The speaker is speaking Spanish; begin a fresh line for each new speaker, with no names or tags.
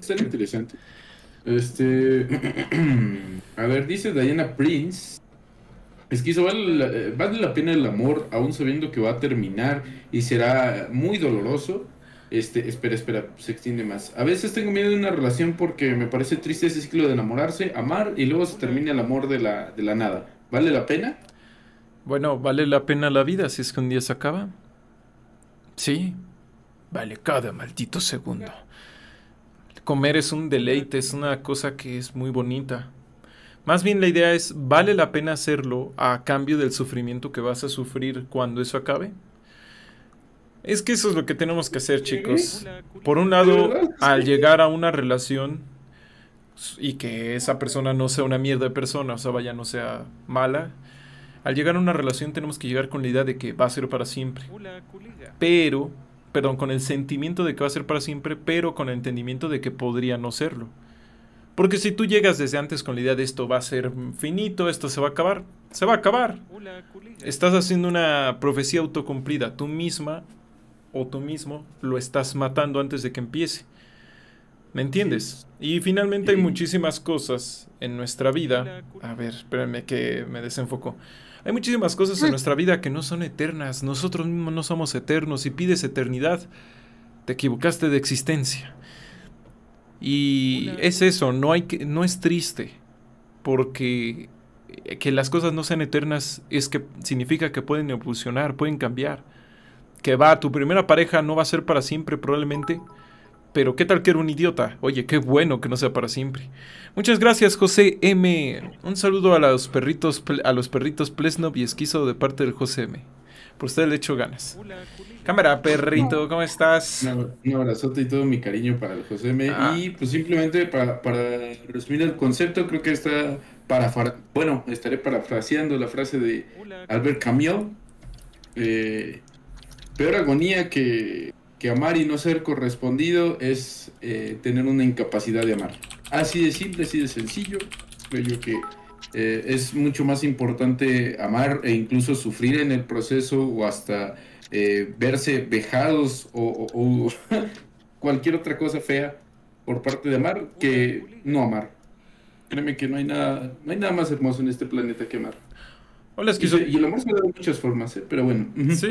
Sería interesante. Este. a ver, dice Diana Prince. es vale la, eh, vale la pena el amor, aún sabiendo que va a terminar y será muy doloroso. Este, espera, espera, se extiende más. A veces tengo miedo de una relación porque me parece triste ese ciclo de enamorarse, amar y luego se termina el amor de de la nada. ¿Vale la pena?
Bueno, vale la pena la vida si es que un día se acaba. Sí, vale cada maldito segundo comer es un deleite, es una cosa que es muy bonita. Más bien la idea es, ¿vale la pena hacerlo a cambio del sufrimiento que vas a sufrir cuando eso acabe? Es que eso es lo que tenemos que hacer, chicos. Por un lado, al llegar a una relación y que esa persona no sea una mierda de persona, o sea, vaya, no sea mala, al llegar a una relación tenemos que llegar con la idea de que va a ser para siempre. Pero perdón, con el sentimiento de que va a ser para siempre, pero con el entendimiento de que podría no serlo. Porque si tú llegas desde antes con la idea de esto va a ser finito, esto se va a acabar, se va a acabar. Estás haciendo una profecía autocumplida, tú misma o tú mismo lo estás matando antes de que empiece. ¿Me entiendes? Y finalmente hay muchísimas cosas en nuestra vida. A ver, espérenme que me desenfoco. Hay muchísimas cosas en mm. nuestra vida que no son eternas. Nosotros mismos no somos eternos. Si pides eternidad, te equivocaste de existencia. Y es eso, no, hay que, no es triste, porque que las cosas no sean eternas es que significa que pueden evolucionar, pueden cambiar. Que va, tu primera pareja no va a ser para siempre probablemente, pero qué tal que era un idiota. Oye, qué bueno que no sea para siempre. Muchas gracias, José M. Un saludo a los perritos, a los perritos Plesnov y Esquizo de parte del José M. Por usted le echo
ganas. Cámara, perrito, ¿cómo estás? Un abrazote y todo mi cariño para el José M. Ah. Y pues simplemente para, resumir el concepto, creo que está para bueno, estaré parafraseando la frase de Albert Camus. Eh, peor agonía que que amar y no ser correspondido es eh, tener una incapacidad de amar. Así de simple, así de sencillo. Creo que eh, es mucho más importante amar e incluso sufrir en el proceso o hasta eh, verse vejados o, cualquier otra cosa fea por parte de amar que no amar. Créeme que no hay nada, no hay nada más hermoso en este planeta que amar. Hola, y, el amor se da de muchas formas, pero bueno. Sí.